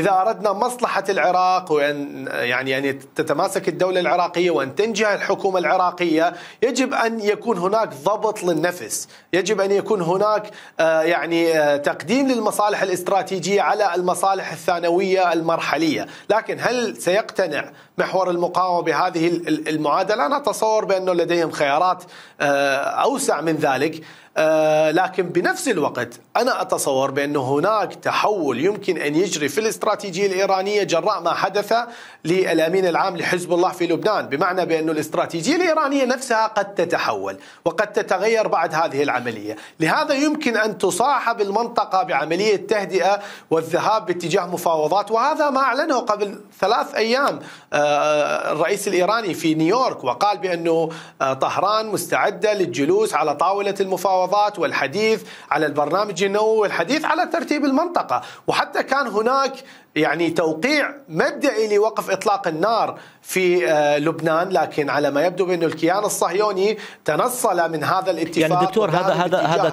إذا أردنا مصلحة العراق وأن يعني أن تتماسك الدولة العراقية وأن تنجح الحكومة العراقية يجب أن يكون هناك ضبط للنفس يجب أن يكون هناك آه، يعني آه، تقديم للمصالح الاستراتيجية على المصالح الثانوية المرحلية لكن هل سيقتنع محور المقاومة بهذه المعادلة أنا أتصور بأنه لديهم خيارات آه، أوسع من ذلك آه، لكن بنفس الوقت أنا أتصور بأن هناك تحول يمكن أن يجري في الاستراتيجية الإيرانية جراء ما حدث للأمين العام لحزب الله في لبنان بمعنى بأن الاستراتيجية الإيرانية نفسها قد تتحول وقد تتغير بعد هذه العملية لهذا يمكن أن تصاحب المنطقة بعملية تهدئة والذهاب باتجاه مفاوضات وهذا ما أعلنه قبل ثلاث أيام آه، الرئيس الإيراني في نيويورك وقال بأنه آه، طهران مستعدة للجلوس على طاولة المفاوضات المفاوضات والحديث على البرنامج النووي والحديث على ترتيب المنطقة وحتى كان هناك يعني توقيع مبدئي لوقف اطلاق النار في آه، لبنان لكن على ما يبدو بانه الكيان الصهيوني تنصل من هذا الاتفاق يعني دكتور هذا هذا هذا